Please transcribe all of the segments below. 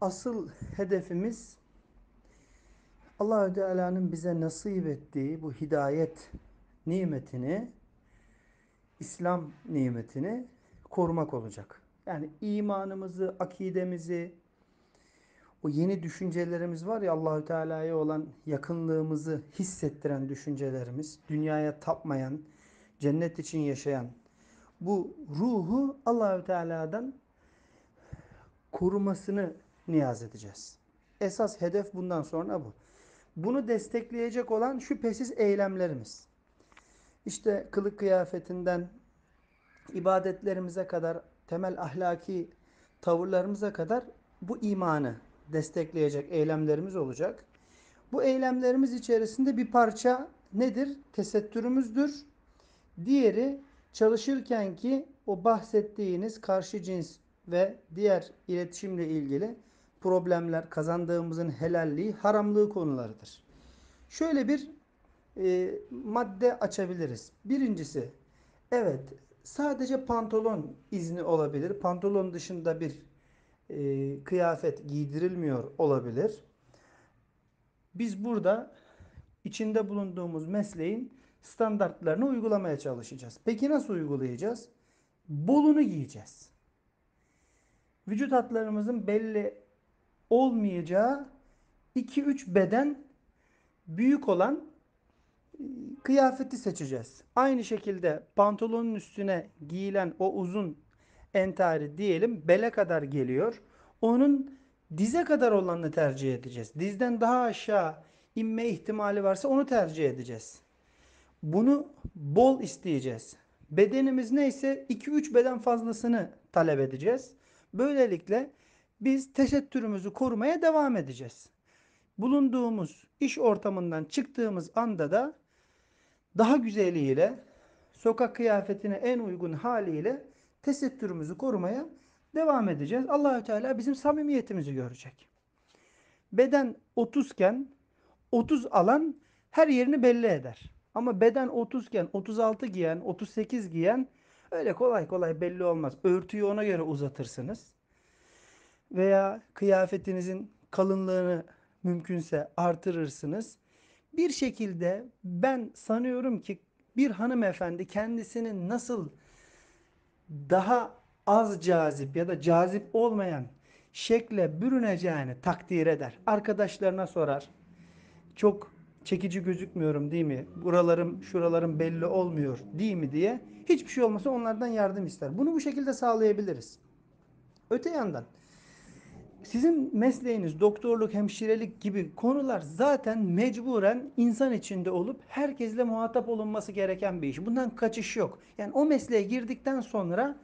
asıl hedefimiz Allahü Teala'nın bize nasip ettiği bu hidayet nimetini, İslam nimetini korumak olacak. Yani imanımızı, akidemizi, o yeni düşüncelerimiz var ya Allahü Teala'ya olan yakınlığımızı hissettiren düşüncelerimiz, dünyaya tapmayan, cennet için yaşayan bu ruhu Allahü Teala'dan korumasını niyaz edeceğiz. Esas hedef bundan sonra bu. Bunu destekleyecek olan şüphesiz eylemlerimiz. İşte kılık kıyafetinden ibadetlerimize kadar, temel ahlaki tavırlarımıza kadar bu imanı destekleyecek eylemlerimiz olacak. Bu eylemlerimiz içerisinde bir parça nedir? Tesettürümüzdür. Diğeri çalışırken ki o bahsettiğiniz karşı cins ve diğer iletişimle ilgili problemler kazandığımızın helalliği, haramlığı konularıdır. Şöyle bir e, madde açabiliriz. Birincisi, evet sadece pantolon izni olabilir. Pantolon dışında bir e, kıyafet giydirilmiyor olabilir. Biz burada içinde bulunduğumuz mesleğin standartlarını uygulamaya çalışacağız. Peki nasıl uygulayacağız? Bolunu giyeceğiz. Vücut hatlarımızın belli olmayacağı 2-3 beden büyük olan e, kıyafeti seçeceğiz. Aynı şekilde pantolonun üstüne giyilen o uzun entari diyelim bele kadar geliyor. Onun dize kadar olanını tercih edeceğiz. Dizden daha aşağı inme ihtimali varsa onu tercih edeceğiz. Bunu bol isteyeceğiz. Bedenimiz neyse 2-3 beden fazlasını talep edeceğiz. Böylelikle biz tesettürümüzü korumaya devam edeceğiz. Bulunduğumuz iş ortamından çıktığımız anda da daha güzeliyle, sokak kıyafetine en uygun haliyle tesettürümüzü korumaya devam edeceğiz. Allahü Teala bizim samimiyetimizi görecek. Beden 30 iken 30 alan her yerini belli eder. Ama beden 30 iken 36 giyen, 38 giyen öyle kolay kolay belli olmaz. Örtüyü ona göre uzatırsınız veya kıyafetinizin kalınlığını mümkünse artırırsınız. Bir şekilde ben sanıyorum ki bir hanımefendi kendisini nasıl daha az cazip ya da cazip olmayan şekle bürüneceğini takdir eder. Arkadaşlarına sorar. Çok çekici gözükmüyorum değil mi? Buralarım, şuralarım belli olmuyor değil mi diye hiçbir şey olmasa onlardan yardım ister. Bunu bu şekilde sağlayabiliriz. Öte yandan sizin mesleğiniz doktorluk, hemşirelik gibi konular zaten mecburen insan içinde olup herkesle muhatap olunması gereken bir iş. Bundan kaçış yok. Yani o mesleğe girdikten sonra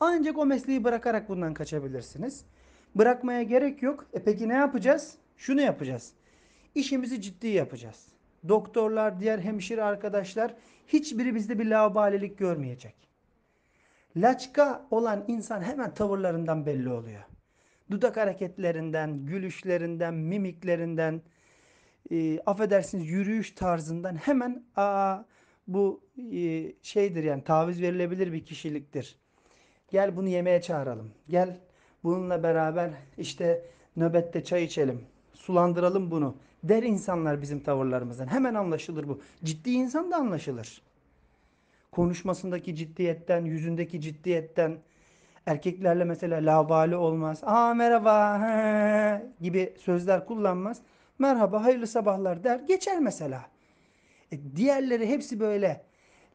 ancak o mesleği bırakarak bundan kaçabilirsiniz. Bırakmaya gerek yok. E peki ne yapacağız? Şunu yapacağız. İşimizi ciddi yapacağız. Doktorlar, diğer hemşire arkadaşlar hiçbiri bizde bir laubalilik görmeyecek. Laçka olan insan hemen tavırlarından belli oluyor dudak hareketlerinden, gülüşlerinden, mimiklerinden, e, affedersiniz yürüyüş tarzından hemen aa bu e, şeydir yani taviz verilebilir bir kişiliktir. Gel bunu yemeğe çağıralım. Gel bununla beraber işte nöbette çay içelim. Sulandıralım bunu. Der insanlar bizim tavırlarımızdan. Hemen anlaşılır bu. Ciddi insan da anlaşılır. Konuşmasındaki ciddiyetten, yüzündeki ciddiyetten, Erkeklerle mesela lavali olmaz. Aa merhaba he, gibi sözler kullanmaz. Merhaba hayırlı sabahlar der geçer mesela. E, diğerleri hepsi böyle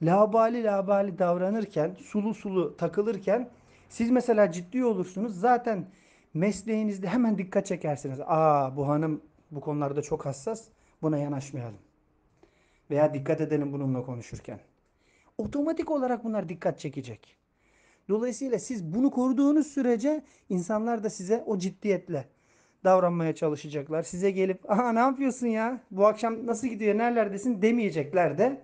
labali labali davranırken, sulu sulu takılırken siz mesela ciddi olursunuz. Zaten mesleğinizde hemen dikkat çekersiniz. Aa bu hanım bu konularda çok hassas. Buna yanaşmayalım. Veya dikkat edelim bununla konuşurken. Otomatik olarak bunlar dikkat çekecek. Dolayısıyla siz bunu koruduğunuz sürece insanlar da size o ciddiyetle davranmaya çalışacaklar. Size gelip aha ne yapıyorsun ya bu akşam nasıl gidiyor nerelerdesin demeyecekler de.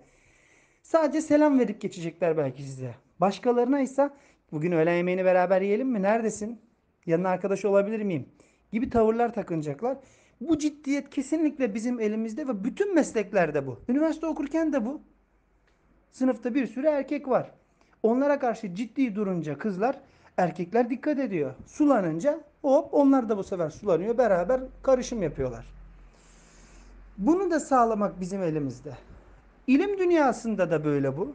Sadece selam verip geçecekler belki size. Başkalarına ise bugün öğlen yemeğini beraber yiyelim mi neredesin yanına arkadaş olabilir miyim gibi tavırlar takınacaklar. Bu ciddiyet kesinlikle bizim elimizde ve bütün mesleklerde bu. Üniversite okurken de bu. Sınıfta bir sürü erkek var. Onlara karşı ciddi durunca kızlar, erkekler dikkat ediyor. Sulanınca hop onlar da bu sefer sulanıyor. Beraber karışım yapıyorlar. Bunu da sağlamak bizim elimizde. İlim dünyasında da böyle bu.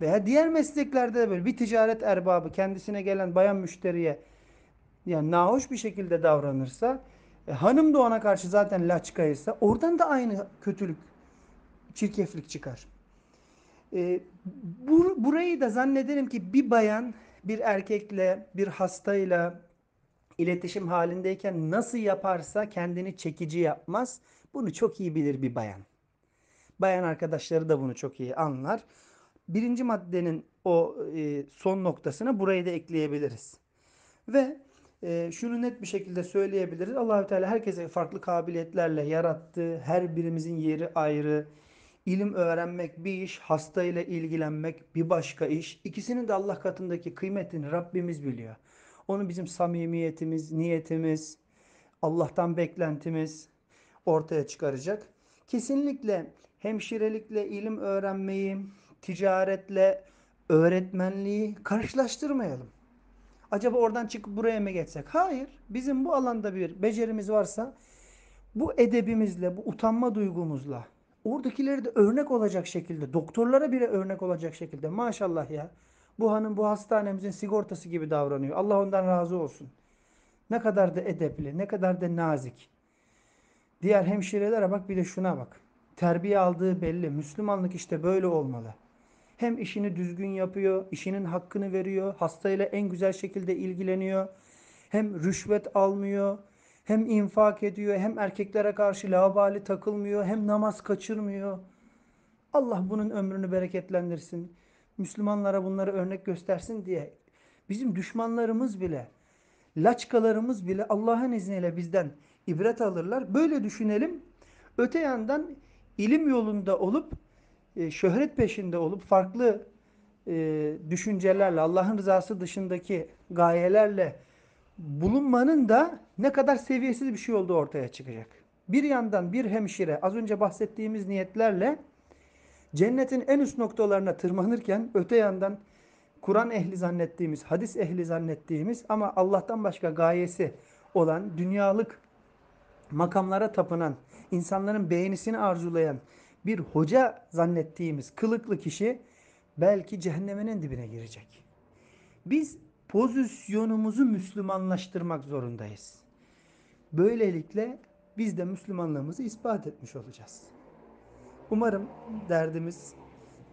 Veya diğer mesleklerde de böyle bir ticaret erbabı kendisine gelen bayan müşteriye yani nahoş bir şekilde davranırsa e, hanım da ona karşı zaten laçkaysa oradan da aynı kötülük, çirkeflik çıkar. E, bu, burayı da zannederim ki bir bayan bir erkekle, bir hastayla iletişim halindeyken nasıl yaparsa kendini çekici yapmaz. Bunu çok iyi bilir bir bayan. Bayan arkadaşları da bunu çok iyi anlar. Birinci maddenin o e, son noktasını burayı da ekleyebiliriz. Ve e, şunu net bir şekilde söyleyebiliriz. Allahü Teala herkese farklı kabiliyetlerle yarattı. Her birimizin yeri ayrı. İlim öğrenmek bir iş, hasta ile ilgilenmek bir başka iş. İkisinin de Allah katındaki kıymetini Rabbimiz biliyor. Onu bizim samimiyetimiz, niyetimiz, Allah'tan beklentimiz ortaya çıkaracak. Kesinlikle hemşirelikle ilim öğrenmeyi, ticaretle öğretmenliği karşılaştırmayalım. Acaba oradan çıkıp buraya mı geçsek? Hayır. Bizim bu alanda bir becerimiz varsa bu edebimizle, bu utanma duygumuzla oradakileri de örnek olacak şekilde, doktorlara bile örnek olacak şekilde maşallah ya. Bu hanım bu hastanemizin sigortası gibi davranıyor. Allah ondan razı olsun. Ne kadar da edepli, ne kadar da nazik. Diğer hemşirelere bak bir de şuna bak. Terbiye aldığı belli. Müslümanlık işte böyle olmalı. Hem işini düzgün yapıyor, işinin hakkını veriyor, hastayla en güzel şekilde ilgileniyor. Hem rüşvet almıyor, hem infak ediyor, hem erkeklere karşı labali takılmıyor, hem namaz kaçırmıyor. Allah bunun ömrünü bereketlendirsin. Müslümanlara bunları örnek göstersin diye bizim düşmanlarımız bile, laçkalarımız bile Allah'ın izniyle bizden ibret alırlar. Böyle düşünelim. Öte yandan ilim yolunda olup, e, şöhret peşinde olup farklı e, düşüncelerle, Allah'ın rızası dışındaki gayelerle bulunmanın da ne kadar seviyesiz bir şey olduğu ortaya çıkacak. Bir yandan bir hemşire az önce bahsettiğimiz niyetlerle cennetin en üst noktalarına tırmanırken öte yandan Kur'an ehli zannettiğimiz, hadis ehli zannettiğimiz ama Allah'tan başka gayesi olan dünyalık makamlara tapınan, insanların beğenisini arzulayan bir hoca zannettiğimiz kılıklı kişi belki cehennemenin dibine girecek. Biz pozisyonumuzu Müslümanlaştırmak zorundayız. Böylelikle biz de Müslümanlığımızı ispat etmiş olacağız. Umarım derdimiz,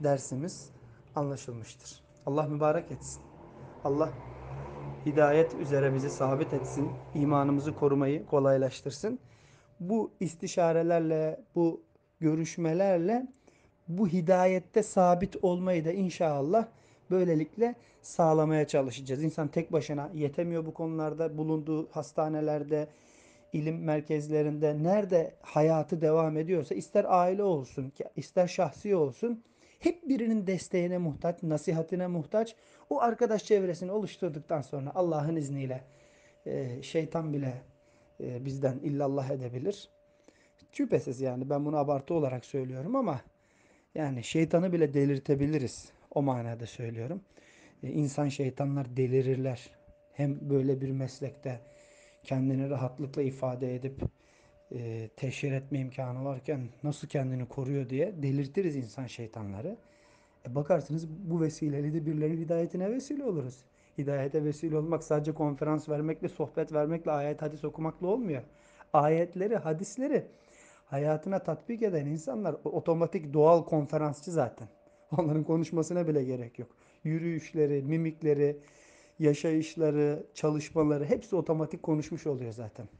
dersimiz anlaşılmıştır. Allah mübarek etsin. Allah hidayet üzere bizi sabit etsin. İmanımızı korumayı kolaylaştırsın. Bu istişarelerle, bu görüşmelerle bu hidayette sabit olmayı da inşallah böylelikle sağlamaya çalışacağız. İnsan tek başına yetemiyor bu konularda. Bulunduğu hastanelerde, ilim merkezlerinde nerede hayatı devam ediyorsa ister aile olsun, ister şahsi olsun hep birinin desteğine muhtaç, nasihatine muhtaç. O arkadaş çevresini oluşturduktan sonra Allah'ın izniyle e, şeytan bile e, bizden illallah edebilir. Şüphesiz yani ben bunu abartı olarak söylüyorum ama yani şeytanı bile delirtebiliriz. O manada söylüyorum. E, insan şeytanlar delirirler. Hem böyle bir meslekte kendini rahatlıkla ifade edip e, teşhir etme imkanı varken nasıl kendini koruyor diye delirtiriz insan şeytanları. E bakarsınız bu vesileyle de birilerinin hidayetine vesile oluruz. Hidayete vesile olmak sadece konferans vermekle, sohbet vermekle, ayet hadis okumakla olmuyor. Ayetleri, hadisleri hayatına tatbik eden insanlar otomatik doğal konferansçı zaten. Onların konuşmasına bile gerek yok. Yürüyüşleri, mimikleri, yaşayışları, çalışmaları hepsi otomatik konuşmuş oluyor zaten.